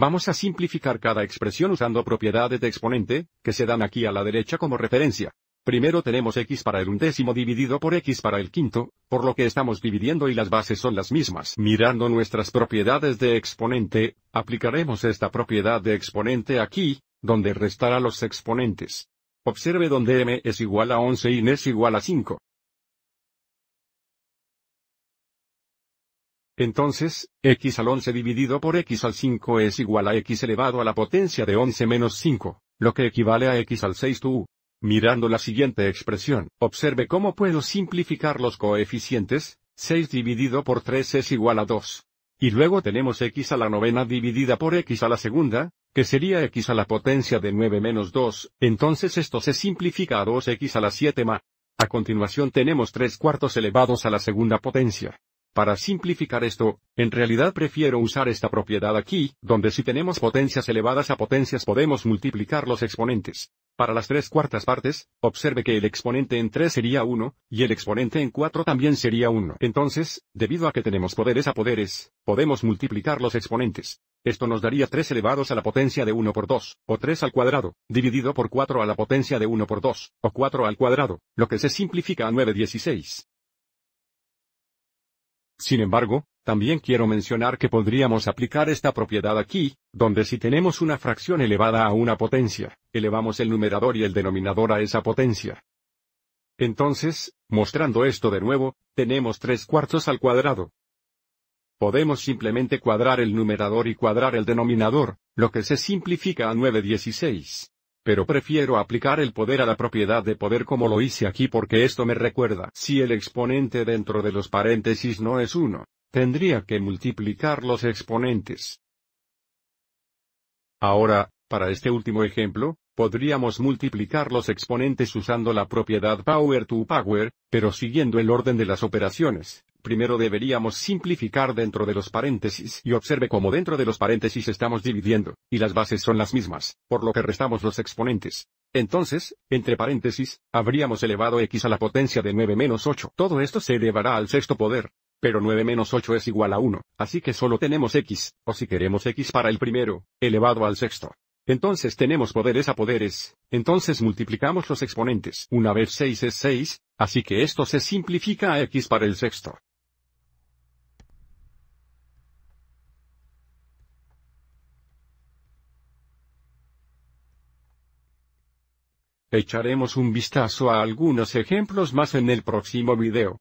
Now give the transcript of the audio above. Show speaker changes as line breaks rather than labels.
Vamos a simplificar cada expresión usando propiedades de exponente, que se dan aquí a la derecha como referencia. Primero tenemos x para el undécimo dividido por x para el quinto, por lo que estamos dividiendo y las bases son las mismas. Mirando nuestras propiedades de exponente, aplicaremos esta propiedad de exponente aquí, donde restará los exponentes. Observe donde m es igual a 11 y n es igual a 5. Entonces, x al 11 dividido por x al 5 es igual a x elevado a la potencia de 11 menos 5, lo que equivale a x al 6 tu. Mirando la siguiente expresión, observe cómo puedo simplificar los coeficientes, 6 dividido por 3 es igual a 2. Y luego tenemos x a la novena dividida por x a la segunda, que sería x a la potencia de 9 menos 2, entonces esto se simplifica a 2x a la 7 más. A continuación tenemos 3 cuartos elevados a la segunda potencia. Para simplificar esto, en realidad prefiero usar esta propiedad aquí, donde si tenemos potencias elevadas a potencias podemos multiplicar los exponentes. Para las tres cuartas partes, observe que el exponente en 3 sería 1, y el exponente en 4 también sería 1. Entonces, debido a que tenemos poderes a poderes, podemos multiplicar los exponentes. Esto nos daría 3 elevados a la potencia de 1 por 2, o 3 al cuadrado, dividido por 4 a la potencia de 1 por 2, o 4 al cuadrado, lo que se simplifica a 16. Sin embargo, también quiero mencionar que podríamos aplicar esta propiedad aquí, donde si tenemos una fracción elevada a una potencia, elevamos el numerador y el denominador a esa potencia. Entonces, mostrando esto de nuevo, tenemos tres cuartos al cuadrado. Podemos simplemente cuadrar el numerador y cuadrar el denominador, lo que se simplifica a 916 pero prefiero aplicar el poder a la propiedad de poder como lo hice aquí porque esto me recuerda. Si el exponente dentro de los paréntesis no es 1, tendría que multiplicar los exponentes. Ahora, para este último ejemplo, podríamos multiplicar los exponentes usando la propiedad power to power, pero siguiendo el orden de las operaciones. Primero deberíamos simplificar dentro de los paréntesis y observe cómo dentro de los paréntesis estamos dividiendo, y las bases son las mismas, por lo que restamos los exponentes. Entonces, entre paréntesis, habríamos elevado x a la potencia de 9 menos 8. Todo esto se elevará al sexto poder. Pero 9 menos 8 es igual a 1, así que solo tenemos x, o si queremos x para el primero, elevado al sexto. Entonces tenemos poderes a poderes, entonces multiplicamos los exponentes. Una vez 6 es 6, así que esto se simplifica a x para el sexto. Echaremos un vistazo a algunos ejemplos más en el próximo video.